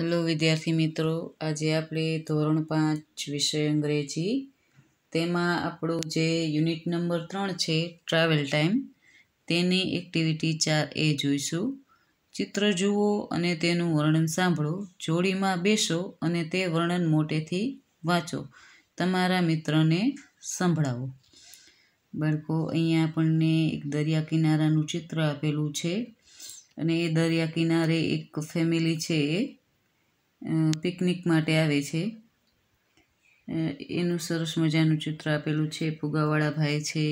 Hello વિદ્યાર્થી મિત્રો આજે આપણે ધોરણ પાંચ વિષય અંગ્રેજી તેમાં આપણો જે યુનિટ નંબર ત્રણ છે ટ્રાવેલ ટાઈમ તેની એક્ટિવિટી ચાર એ જોઈશું ચિત્ર જુઓ અને તેનું વર્ણન સાંભળો જોડીમાં બેસો અને તે વર્ણન મોટેથી વાંચો તમારા મિત્રને સંભળાવો બાળકો અહીંયા આપણને એક દરિયા કિનારાનું ચિત્ર આપેલું છે અને એ દરિયા કિનારે એક ફેમિલી છે એ પિકનિક માટે આવે છે એનું સરસ મજાનું ચિત્ર આપેલું છે ફુગાવાળા ભાઈ છે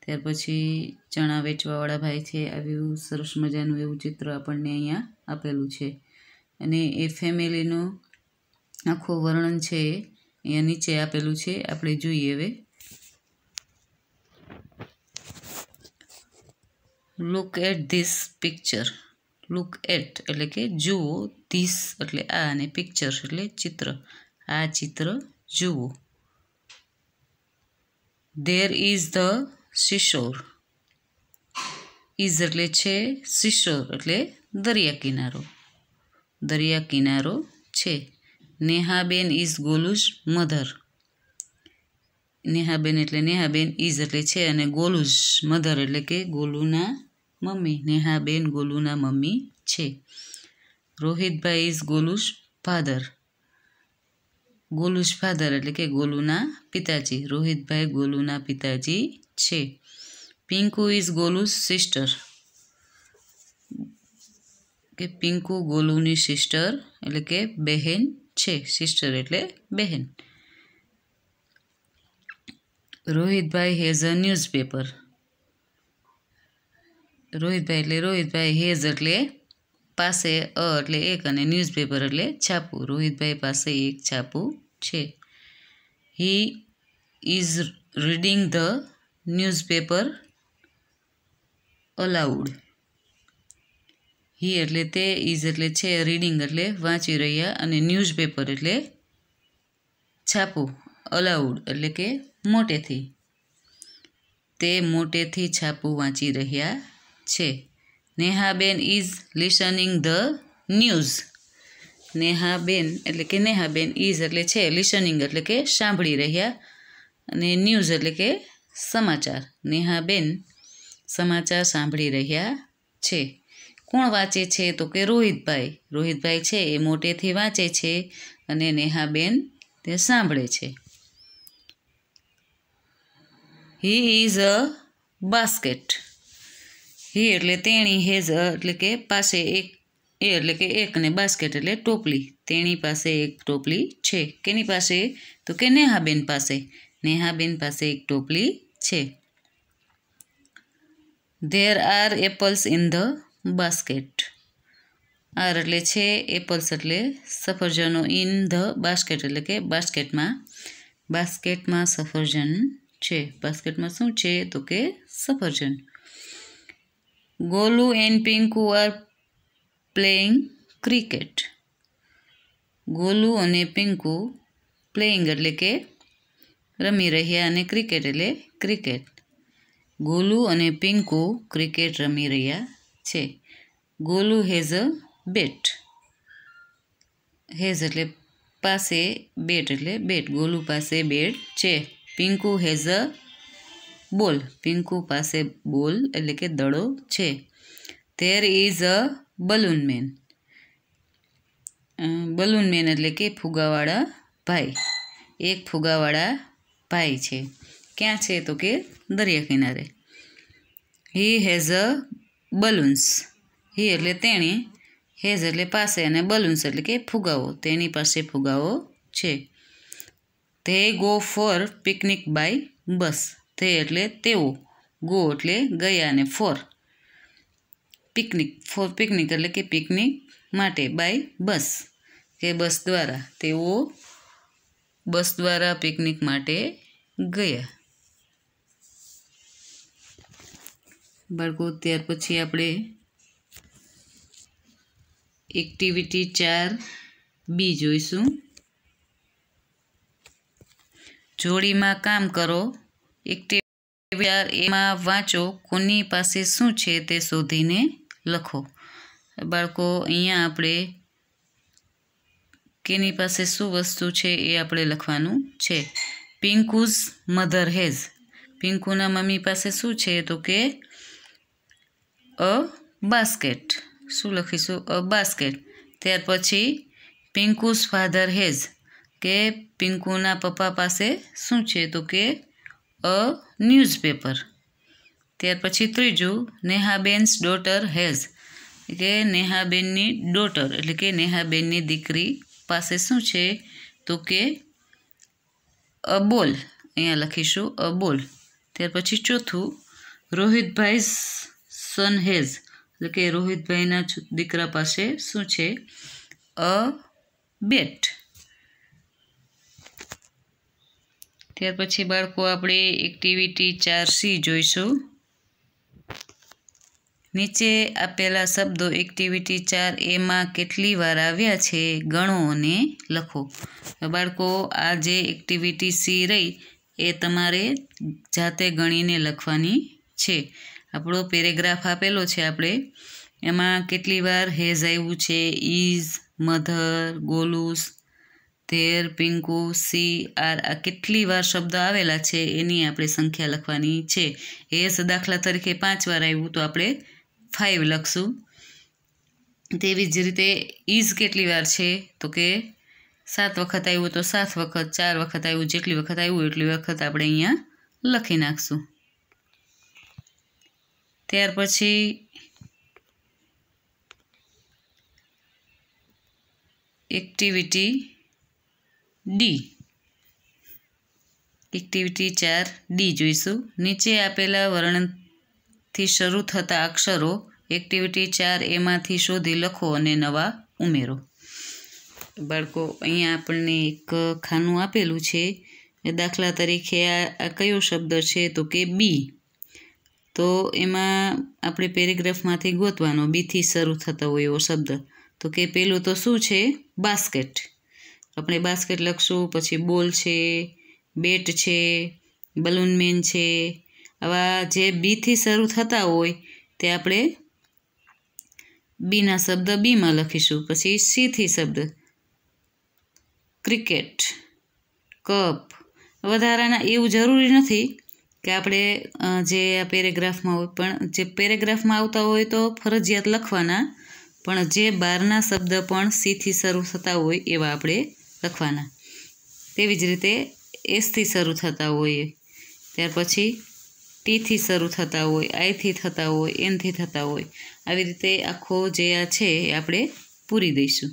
ત્યાર પછી ચણા વેચવાવાળા ભાઈ છે આવ્યું સરસ મજાનું એવું ચિત્ર આપણને અહીંયા આપેલું છે અને એ ફેમિલીનું આખો વર્ણન છે અહીંયા નીચે આપેલું છે આપણે જોઈએ હવે look at this picture look at એટલે કે જુઓ ધીસ એટલે આ અને પિક્ચર્સ એટલે ચિત્ર આ ચિત્ર જુઓ there is the seashore is એટલે છે સિશોર એટલે દરિયા કિનારો દરિયા કિનારો છે નેહાબેન ઇઝ ગોલુઝ મધર નેહાબેન એટલે નેહાબેન ઇઝ એટલે છે અને ગોલુઝ મધર એટલે કે ગોલુના મમ્મી નેહાબેન ગોલુના મમ્મી છે રોહિતભાઈ is Golu's father Golu's father એટલે કે ગોલુના પિતાજી રોહિતભાઈ ગોલુના પિતાજી છે પિંકુ ઇઝ ગોલુશ સિસ્ટર કે પિંકુ ગોલુની સિસ્ટર એટલે કે બહેન છે સિસ્ટર એટલે બહેન રોહિતભાઈ હેઝ અ ન્યૂઝપેપર રોહિતભાઈ એટલે રોહિતભાઈ હેઝ એટલે પાસે અ એટલે એક અને ન્યૂઝપેપર એટલે છાપું રોહિતભાઈ પાસે એક છાપું છે he is reading the newspaper aloud he એટલે તે ઇઝ એટલે છે રીડિંગ એટલે વાંચી રહ્યા અને ન્યૂઝપેપર એટલે છાપું અલાઉડ એટલે કે મોટેથી તે મોટેથી છાપું વાંચી રહ્યા છે નેહાબેન ઇઝ લિસનિંગ ધ ન્યૂઝ નેહાબેન એટલે કે નેહાબેન ઇઝ એટલે છે લિસનિંગ એટલે કે સાંભળી રહ્યા અને ન્યૂઝ એટલે કે સમાચાર નેહાબેન સમાચાર સાંભળી રહ્યા છે કોણ વાંચે છે તો કે રોહિતભાઈ રોહિતભાઈ છે એ મોટેથી વાંચે છે અને નેહાબેન તે સાંભળે છે હી ઇઝ અ બાસ્કેટ હે એટલે તેણી હેઝ એટલે કે પાસે એક એ એટલે કે એક અને બાસ્કેટ એટલે ટોપલી તેણી પાસે એક ટોપલી છે કેની પાસે તો કે નેહાબેન પાસે નેહાબેન પાસે એક ટોપલી છે there are apples in the basket are એટલે છે એપલ્સ એટલે સફરજનો ઇન ધ બાસ્કેટ એટલે કે બાસ્કેટમાં બાસ્કેટમાં સફરજન છે બાસ્કેટમાં શું છે તો કે સફરજન Golu and Pinku are playing cricket. Golu અને પિંકુ પ્લેઇંગ એટલે કે રમી રહ્યા અને ક્રિકેટ એટલે ક્રિકેટ ગોલુ અને પિંકુ ક્રિકેટ રમી રહ્યા છે Golu has a bat has એટલે પાસે બેટ એટલે બેટ ગોલુ પાસે બેટ છે પિંકુ હેઝ અ બોલ પિંકુ પાસે બોલ એટલે કે દડો છે there is a balloon man balloon man એટલે કે ફુગાવાળા ભાઈ એક ફુગાવાળા ભાઈ છે ક્યાં છે તો કે દરિયા કિનારે હી હેઝ અ બલૂન્સ હી એટલે તેણે હેઝ એટલે પાસે અને બલૂન્સ એટલે કે ફુગાવો તેની પાસે ફુગાવો છે they go for picnic by bus તે એટલે તેઓ ગો એટલે ગયા અને ફોર પિકનિક ફોર પિકનિક એટલે કે પિકનિક માટે બાય બસ કે બસ દ્વારા તેઓ બસ દ્વારા પિકનિક માટે ગયા બાળકો ત્યાર પછી આપણે એક્ટિવિટી ચાર બી જોઈશું જોડીમાં કામ કરો એકટીવ્યાર એમાં વાંચો કોની પાસે શું છે તે શોધીને લખો બાળકો અહીંયા આપણે કેની પાસે શું વસ્તુ છે એ આપણે લખવાનું છે પિંકુઝ મધર હેઝ પિંકુના મમ્મી પાસે શું છે તો કે અ બાસ્કેટ શું લખીશું અ બાસ્કેટ ત્યાર પછી પિંકુસ ફાધર હેઝ કે પિંકુના પપ્પા પાસે શું છે તો કે અ ન્યૂઝપેપર ત્યાર પછી ત્રીજું નેહાબેન્સ ડોટર હેઝ કે નેહાબેનની ડોટર એટલે કે નેહાબેનની દીકરી પાસે શું છે તો કે અબોલ અહીંયા લખીશું અબોલ ત્યાર પછી ચોથું રોહિતભાઈ સન હેઝ એટલે કે રોહિતભાઈના દીકરા પાસે શું છે અ બેટ ત્યાર પછી બાળકો આપણે એક્ટિવિટી ચાર સી જોઈશું નીચે આપેલા શબ્દો એક્ટિવિટી ચાર એમાં કેટલી વાર આવ્યા છે ગણો અને લખો બાળકો આ જે એક્ટિવિટી સી રહી એ તમારે જાતે ગણીને લખવાની છે આપણો પેરેગ્રાફ આપેલો છે આપણે એમાં કેટલી વાર હેઝ આવ્યું છે ઇઝ મધર ગોલુસ તેર પિંકુ સી આર આ કેટલી વાર શબ્દ આવેલા છે એની આપણે સંખ્યા લખવાની છે એસ દાખલા તરીકે પાંચ વાર આવ્યું તો આપણે ફાઇવ લખશું તેવી જ રીતે ઇઝ કેટલી વાર છે તો કે સાત વખત આવ્યું તો સાત વખત ચાર વખત આવ્યું જેટલી વખત આવ્યું એટલી વખત આપણે અહીંયા લખી નાખશું ત્યાર પછી એક્ટિવિટી ડી એક્ટિવિટી ચાર ડી જોઈશું નીચે આપેલા વર્ણનથી શરૂ થતા અક્ષરો એક્ટિવિટી ચાર એમાંથી શોધી લખો અને નવા ઉમેરો બાળકો અહીંયા આપણને એક ખાનું આપેલું છે દાખલા તરીકે આ કયો શબ્દ છે તો કે બી તો એમાં આપણે પેરેગ્રાફમાંથી ગોતવાનો બીથી શરૂ થતો હોય એવો શબ્દ તો કે પેલું તો શું છે બાસ્કેટ આપણે બાસ્કેટ લખશું પછી બોલ છે બેટ છે બલૂનમેન છે આવા જે બીથી શરૂ થતા હોય તે આપણે બીના શબ્દ બીમાં લખીશું પછી સીથી શબ્દ ક્રિકેટ કપ વધારાના એવું જરૂરી નથી કે આપણે જે આ પેરેગ્રાફમાં હોય પણ જે પેરેગ્રાફમાં આવતા હોય તો ફરજિયાત લખવાના પણ જે બહારના શબ્દ પણ સીથી શરૂ થતા હોય એવા આપણે લખવાના તેવી જ રીતે એસથી શરૂ થતા હોઈએ ત્યાર પછી ટીથી શરૂ થતા હોય આઈથી થતા હોય એનથી થતા હોય આવી રીતે આખો જે આ છે એ આપણે પૂરી દઈશું